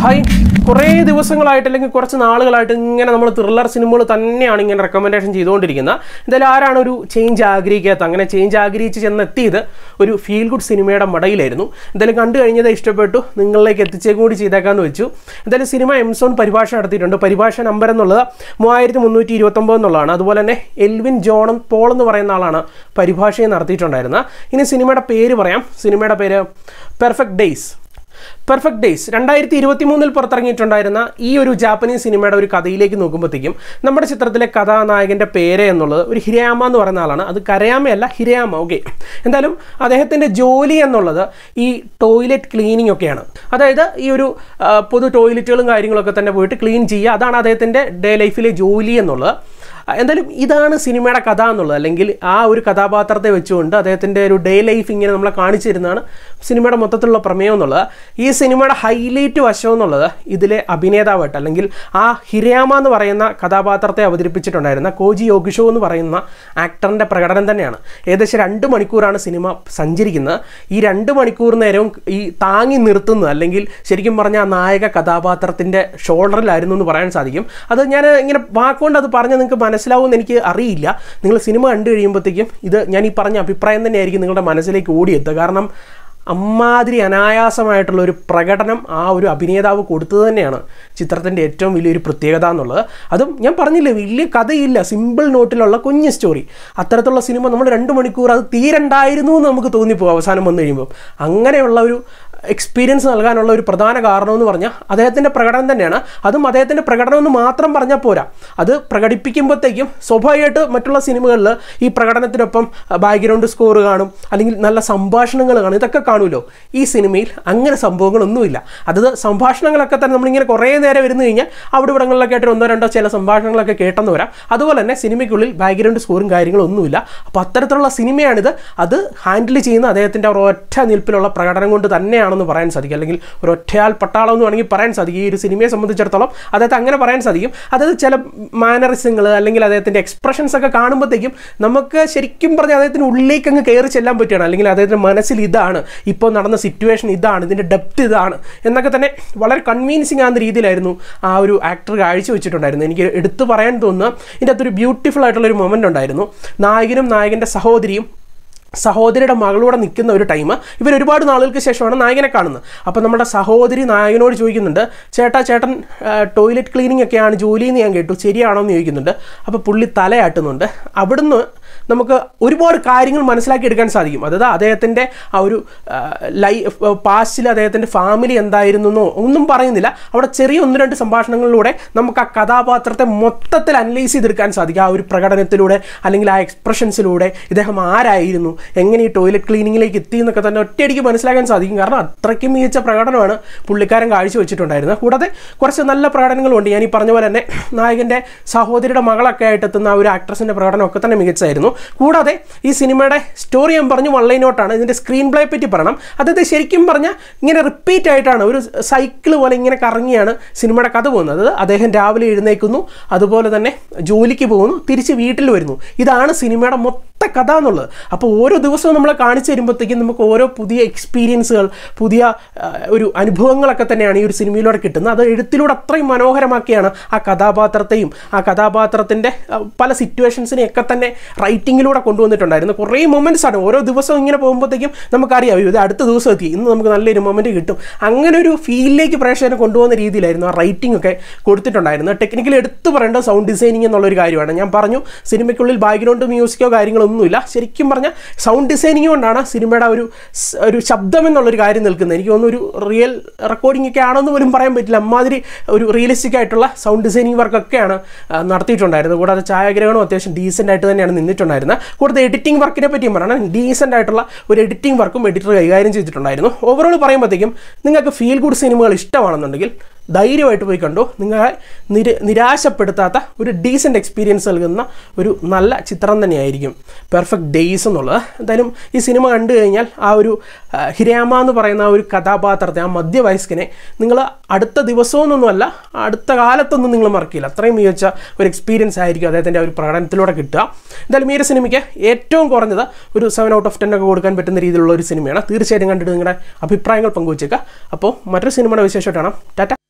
hi കുറേ ദിവസങ്ങളായിട്ട് അല്ലെങ്കിൽ കുറച്ച് നാളുകളായിട്ട് ഇങ്ങനെ നമ്മൾ ത്രില്ലർ സിനിമകൾ തന്നെയാണ് ഇങ്ങനെ റെക്കമെൻഡേഷൻ ചെയ്തുകൊണ്ടിരിക്കുന്നത് എന്തായാലും ആരാണ് ഒരു ചേഞ്ച് ആഗ്രഹിക്കാത്ത അങ്ങനെ ചേഞ്ച് ആഗ്രഹിച്ച് ചെന്നെത്തിയത് ഒരു ഫീൽ ഗുഡ് സിനിമയുടെ മടയിലായിരുന്നു എന്തായാലും കണ്ടു കഴിഞ്ഞത് ഇഷ്ടപ്പെട്ടു നിങ്ങളിലേക്ക് എത്തിച്ചേക്കും കൂടി ചെയ്തേക്കാന്ന് വെച്ചു എന്തായാലും സിനിമ എംസോൺ പരിഭാഷ നടത്തിയിട്ടുണ്ട് പരിഭാഷ നമ്പർ എന്നുള്ളത് മൂവായിരത്തി മുന്നൂറ്റി ഇരുപത്തൊമ്പത് എന്നുള്ളതാണ് അതുപോലെ തന്നെ എൽവിൻ ജോണം പോൾ എന്ന് പറയുന്ന ആളാണ് പരിഭാഷയെ നടത്തിയിട്ടുണ്ടായിരുന്നത് ഇനി സിനിമയുടെ പേര് പറയാം സിനിമയുടെ പേര് പെർഫെക്റ്റ് ഡേയ്സ് പെർഫെക്റ്റ് ഡേയ്സ് രണ്ടായിരത്തി ഇരുപത്തി മൂന്നിൽ പുറത്തിറങ്ങിയിട്ടുണ്ടായിരുന്ന ഈ ഒരു ജാപ്പനീസ് സിനിമയുടെ ഒരു കഥയിലേക്ക് നോക്കുമ്പോഴത്തേക്കും നമ്മുടെ ചിത്രത്തിലെ കഥാനായകൻ്റെ പേര് എന്നുള്ളത് ഒരു ഹിരയാമ എന്ന് പറയുന്ന ആളാണ് അത് കരയാമയല്ല ഹിരയാമ ഓക്കെ എന്തായാലും അദ്ദേഹത്തിൻ്റെ ജോലി എന്നുള്ളത് ഈ ടോയ്ലറ്റ് ക്ലീനിങ് ഒക്കെയാണ് അതായത് ഈ ഒരു പൊതു ടോയ്ലറ്റുകളും കാര്യങ്ങളൊക്കെ തന്നെ പോയിട്ട് ക്ലീൻ ചെയ്യുക അതാണ് അദ്ദേഹത്തിൻ്റെ ഡേ ലൈഫിലെ ജോലി എന്നുള്ളത് എന്തായാലും ഇതാണ് സിനിമയുടെ കഥ എന്നുള്ളത് അല്ലെങ്കിൽ ആ ഒരു കഥാപാത്രത്തെ വെച്ചുകൊണ്ട് അദ്ദേഹത്തിൻ്റെ ഒരു ഡേ ലൈഫ് ഇങ്ങനെ നമ്മളെ കാണിച്ചു തരുന്നതാണ് സിനിമയുടെ മൊത്തത്തിലുള്ള പ്രമേയം എന്നുള്ളത് ഈ സിനിമയുടെ ഹൈലൈറ്റ് വശം എന്നുള്ളത് ഇതിലെ അഭിനേതാവായിട്ട് അല്ലെങ്കിൽ ആ ഹിരയാമ എന്ന് പറയുന്ന കഥാപാത്രത്തെ അവതരിപ്പിച്ചിട്ടുണ്ടായിരുന്ന കോജി യോഗിഷോ എന്ന് പറയുന്ന ആക്ടറിൻ്റെ പ്രകടനം തന്നെയാണ് ഏകദേശം രണ്ട് മണിക്കൂറാണ് സിനിമ സഞ്ചരിക്കുന്നത് ഈ രണ്ട് മണിക്കൂർ നേരവും ഈ താങ്ങി നിർത്തുന്നത് അല്ലെങ്കിൽ ശരിക്കും പറഞ്ഞാൽ നായക കഥാപാത്രത്തിൻ്റെ ഷോൾഡറിലായിരുന്നു എന്ന് പറയാൻ സാധിക്കും അത് ഞാൻ ഇങ്ങനെ വാക്കുകൊണ്ട് അത് പറഞ്ഞ് നിങ്ങൾക്ക് മനസ്സിലാവുമെന്ന് എനിക്ക് അറിയില്ല നിങ്ങൾ സിനിമ കണ്ടു കഴിയുമ്പോഴത്തേക്കും ഇത് ഞാൻ ഈ പറഞ്ഞ അഭിപ്രായം തന്നെയായിരിക്കും നിങ്ങളുടെ മനസ്സിലേക്ക് ഓടിയെത്തുക കാരണം അമ്മാതിരി അനായാസമായിട്ടുള്ള ഒരു പ്രകടനം ആ ഒരു അഭിനേതാവ് കൊടുത്തത് തന്നെയാണ് ചിത്രത്തിൻ്റെ ഏറ്റവും വലിയൊരു പ്രത്യേകത എന്നുള്ളത് അതും ഞാൻ പറഞ്ഞില്ലേ വലിയ കഥയില്ല സിമ്പിൾ നോട്ടിലുള്ള കുഞ്ഞ് സ്റ്റോറി അത്തരത്തിലുള്ള സിനിമ നമ്മൾ രണ്ട് മണിക്കൂർ അത് തീരണ്ടായിരുന്നു എന്ന് നമുക്ക് തോന്നിപ്പോകും അവസാനം വന്നു കഴിയുമ്പോൾ അങ്ങനെയുള്ള ഒരു എക്സ്പീരിയൻസ് നൽകാനുള്ള ഒരു പ്രധാന കാരണം എന്ന് പറഞ്ഞാൽ അദ്ദേഹത്തിൻ്റെ പ്രകടനം തന്നെയാണ് അതും അദ്ദേഹത്തിൻ്റെ പ്രകടനം എന്ന് മാത്രം പറഞ്ഞാൽ പോരാ അത് പ്രകടിപ്പിക്കുമ്പോഴത്തേക്കും സ്വാഭാവികമായിട്ട് മറ്റുള്ള സിനിമകളിൽ ഈ പ്രകടനത്തിനൊപ്പം ബാക്ക്ഗ്രൗണ്ട് സ്കോർ കാണും അല്ലെങ്കിൽ നല്ല സംഭാഷണങ്ങൾ കാണും ഇതൊക്കെ കാണുമല്ലോ ഈ സിനിമയിൽ അങ്ങനെ സംഭവങ്ങളൊന്നുമില്ല അത് സംഭാഷണങ്ങളൊക്കെ തന്നെ നമ്മളിങ്ങനെ കുറേ നേരം വരുന്നു കഴിഞ്ഞാൽ അവിടെ ഇവിടങ്ങളിലൊക്കെ ആയിട്ട് ഒന്നോ രണ്ടോ ചില സംഭാഷണങ്ങളൊക്കെ കേട്ടെന്ന് വരാം അതുപോലെ തന്നെ സിനിമയ്ക്കുള്ളിൽ ബാക്ക്ഗ്രൗണ്ട് സ്കോറും കാര്യങ്ങളൊന്നുമില്ല അപ്പോൾ അത്തരത്തിലുള്ള സിനിമയാണിത് അത് ഹാൻഡിൽ ചെയ്യുന്ന അദ്ദേഹത്തിൻ്റെ ഒരൊറ്റ നിൽപ്പിലുള്ള പ്രകടനം കൊണ്ട് തന്നെയാണ് എന്ന് പറയാൻ സാധിക്കും അല്ലെങ്കിൽ ഒരു ഒറ്റയാൾ പട്ടാളം എന്ന് വേണമെങ്കിൽ പറയാൻ സാധിക്കും ഈ ഒരു സിനിമയെ സംബന്ധിച്ചിടത്തോളം അദ്ദേഹത്തെ അങ്ങനെ പറയാൻ സാധിക്കും അതായത് ചില മാനറിസങ്ങൾ അല്ലെങ്കിൽ അദ്ദേഹത്തിൻ്റെ എക്സ്പ്രഷൻസ് ഒക്കെ കാണുമ്പോഴത്തേക്കും നമുക്ക് ശരിക്കും പറഞ്ഞാൽ അദ്ദേഹത്തിന് ഉള്ളിലേക്ക് അങ്ങ് കയറി ചെല്ലാൻ പറ്റുകയാണ് അല്ലെങ്കിൽ അദ്ദേഹത്തിൻ്റെ മനസ്സിൽ ഇതാണ് ഇപ്പോൾ നടന്ന സിറ്റുവേഷൻ ഇതാണ് ഇതിൻ്റെ ഡെപ്ത് ഇതാണ് എന്നൊക്കെ തന്നെ വളരെ കൺവീൻസിങ് ആകുന്ന രീതിയിലായിരുന്നു ആ ഒരു ആക്ടർ കാഴ്ച വെച്ചിട്ടുണ്ടായിരുന്നു എനിക്ക് എടുത്തു പറയാൻ തോന്നുന്ന ഇതിൻ്റെ അകത്തൊരു ബ്യൂട്ടിഫുൾ ആയിട്ടുള്ളൊരു മൊമെൻ്റ് ഉണ്ടായിരുന്നു നായകനും നായകൻ്റെ സഹോദരിയും സഹോദരിയുടെ മകളൂടെ നിൽക്കുന്ന ഒരു ടൈം ഇവർ ഒരുപാട് നാളുകൾക്ക് ശേഷമാണ് നായകനെ കാണുന്നത് അപ്പോൾ നമ്മുടെ സഹോദരി നായകനോട് ചോദിക്കുന്നുണ്ട് ചേട്ടാ ചേട്ടൻ ടോയ്ലറ്റ് ക്ലീനിങ് ഒക്കെയാണ് ജോലി എന്ന് ഞാൻ കേട്ടു ശരിയാണോ എന്ന് ചോദിക്കുന്നുണ്ട് അപ്പോൾ പുള്ളി തലയാട്ടുന്നുണ്ട് അവിടുന്ന് നമുക്ക് ഒരുപാട് കാര്യങ്ങൾ മനസ്സിലാക്കി എടുക്കാൻ സാധിക്കും അതായത് അദ്ദേഹത്തിൻ്റെ ആ ഒരു ലൈഫ് പാസ്റ്റിൽ അദ്ദേഹത്തിൻ്റെ ഫാമിലി എന്തായിരുന്നു ഒന്നും പറയുന്നില്ല അവിടെ ചെറിയ ഒന്ന് രണ്ട് സംഭാഷണങ്ങളിലൂടെ നമുക്ക് ആ കഥാപാത്രത്തെ മൊത്തത്തിൽ അനലൈസ് ചെയ്തെടുക്കാൻ സാധിക്കും ആ ഒരു പ്രകടനത്തിലൂടെ അല്ലെങ്കിൽ ആ എക്സ്പ്രഷൻസിലൂടെ ഇദ്ദേഹം ആരായിരുന്നു എങ്ങനെ ഈ ടോയ്ലറ്റ് ക്ലീനിങ്ങിലേക്ക് എത്തി എന്നൊക്കെ തന്നെ ഒറ്റയടിക്ക് മനസ്സിലാക്കാൻ സാധിക്കും കാരണം അത്രയ്ക്ക് മികച്ച പ്രകടനമാണ് പുള്ളിക്കാരൻ കാഴ്ചവെച്ചിട്ടുണ്ടായിരുന്നത് കൂടാതെ കുറച്ച് നല്ല പ്രകടനങ്ങളുണ്ട് ഞാൻ ഈ പറഞ്ഞ പോലെ തന്നെ നായകൻ്റെ സഹോദരിയുടെ മകളൊക്കെ ആയിട്ട് എത്തുന്ന ആ ഒരു ആക്ട്രസിൻ്റെ പ്രകടനമൊക്കെ തന്നെ മികച്ചായിരുന്നു കൂടാതെ ഈ സിനിമയുടെ സ്റ്റോറി ഞാൻ പറഞ്ഞു വൺ ലൈനോട്ടാണ് ഇതിൻ്റെ സ്ക്രീൻ പ്ലേയെ പറ്റി പറയണം അതായത് ശരിക്കും പറഞ്ഞാൽ ഇങ്ങനെ റിപ്പീറ്റ് ആയിട്ടാണ് ഒരു സൈക്കിൾ പോലെ ഇങ്ങനെ കറങ്ങിയാണ് സിനിമയുടെ കഥ പോകുന്നത് അദ്ദേഹം രാവിലെ എഴുന്നേക്കുന്നു അതുപോലെ തന്നെ ജോലിക്ക് പോകുന്നു തിരിച്ച് വീട്ടിൽ വരുന്നു ഇതാണ് സിനിമയുടെ മൊത്തം മൊത്ത കഥ എന്നുള്ളത് അപ്പോൾ ഓരോ ദിവസവും നമ്മളെ കാണിച്ചു തരുമ്പോഴത്തേക്കും നമുക്ക് ഓരോ പുതിയ എക്സ്പീരിയൻസുകൾ പുതിയ ഒരു അനുഭവങ്ങളൊക്കെ തന്നെയാണ് ഈ ഒരു സിനിമയിലൂടെ കിട്ടുന്നത് അത് എഴുത്തിലൂടെ അത്രയും മനോഹരമാക്കിയാണ് ആ കഥാപാത്രത്തെയും ആ കഥാപാത്രത്തിൻ്റെ പല സിറ്റുവേഷൻസിനെയൊക്കെ തന്നെ റൈറ്റിങ്ങിലൂടെ കൊണ്ടുവന്നിട്ടുണ്ടായിരുന്നു കുറേ മൊമെൻറ്റ്സ് ആണ് ഓരോ ദിവസവും ഇങ്ങനെ പോകുമ്പോഴത്തേക്കും നമുക്കറിയാം ഇത് അടുത്ത ദിവസം എത്തി ഇന്ന് നമുക്ക് നല്ലൊരു മൊമെൻറ്റ് കിട്ടും അങ്ങനെ ഒരു ഫീലിലേക്ക് പ്രേക്ഷകനെ കൊണ്ടുപോകുന്ന രീതിയിലായിരുന്നു ആ റൈറ്റിംഗ് ഒക്കെ കൊടുത്തിട്ടുണ്ടായിരുന്നു ടെക്നിക്കലി എടുത്തു പറയേണ്ട സൗണ്ട് ഡിസൈനിങ് എന്നുള്ളൊരു കാര്യമാണ് ഞാൻ പറഞ്ഞു സിനിമയ്ക്കുള്ളിൽ ബാക്ക്ഗ്രൗണ്ട് മ്യൂസിക്കോ കാര്യങ്ങളോ ഒന്നുമില്ല ശരിക്കും പറഞ്ഞാൽ സൗണ്ട് ഡിസൈനിങ് കൊണ്ടാണ് സിനിമയുടെ ഒരു ഒരു ശബ്ദം എന്നുള്ളൊരു കാര്യം നിൽക്കുന്നത് എനിക്ക് തോന്നുന്നു ഒരു റിയൽ റെക്കോർഡിംഗ് ഒക്കെ ആണെന്ന് പോലും പറയാൻ പറ്റില്ല അമ്മാതിരി ഒരു റിയലിസ്റ്റിക് ആയിട്ടുള്ള സൗണ്ട് ഡിസൈനിങ് വർക്കൊക്കെയാണ് നടത്തിയിട്ടുണ്ടായിരുന്നത് കൂടാതെ ഛായാഗ്രഹണം അത്യാവശ്യം ഡീസൻ്റ് ആയിട്ട് തന്നെയാണ് നിന്നിട്ടുണ്ടായിരുന്നത് കൂടാതെ എഡിറ്റിംഗ് വർക്കിനെ പറ്റിയും പറയണം ഡീസൻ്റ് ആയിട്ടുള്ള ഒരു എഡിറ്റിംഗ് വർക്കും എഡിറ്റർ കൈകാര്യം ചെയ്തിട്ടുണ്ടായിരുന്നു ഓവറോൾ പറയുമ്പോഴത്തേക്കും നിങ്ങൾക്ക് ഫീൽ ഗുഡ് സിനിമകൾ ഇഷ്ടമാണെന്നുണ്ടെങ്കിൽ ധൈര്യമായിട്ട് പോയി കണ്ടോ നിങ്ങളെ നിര നിരാശപ്പെടുത്താത്ത ഒരു ഡീസൻറ്റ് എക്സ്പീരിയൻസ് നൽകുന്ന ഒരു നല്ല ചിത്രം തന്നെയായിരിക്കും പെർഫെക്റ്റ് ഡേയ്സ് എന്നുള്ളത് എന്തായാലും ഈ സിനിമ കണ്ടു കഴിഞ്ഞാൽ ആ ഒരു ഹിരാമ എന്ന് പറയുന്ന ആ ഒരു കഥാപാത്രത്തെ ആ മധ്യവയസ്കനെ നിങ്ങൾ അടുത്ത ദിവസമൊന്നുമല്ല അടുത്ത കാലത്തൊന്നും നിങ്ങൾ മറക്കില്ല അത്രയും മികച്ച ഒരു എക്സ്പീരിയൻസ് ആയിരിക്കും അദ്ദേഹത്തിൻ്റെ ഒരു പ്രകടനത്തിലൂടെ കിട്ടുക എന്തായാലും ഈ ഒരു സിനിമയ്ക്ക് ഏറ്റവും കുറഞ്ഞത് ഒരു സെവൻ ഔട്ട് ഓഫ് ടെൻ ഒക്കെ കൊടുക്കാൻ പറ്റുന്ന രീതിയിലുള്ള ഒരു സിനിമയാണ് തീർച്ചയായിട്ടും കണ്ടിട്ട് നിങ്ങളുടെ അഭിപ്രായങ്ങൾ പങ്കുവച്ചേക്കുക അപ്പോൾ മറ്റൊരു സിനിമയുടെ വിശേഷമായിട്ടാണ് ടാറ്റ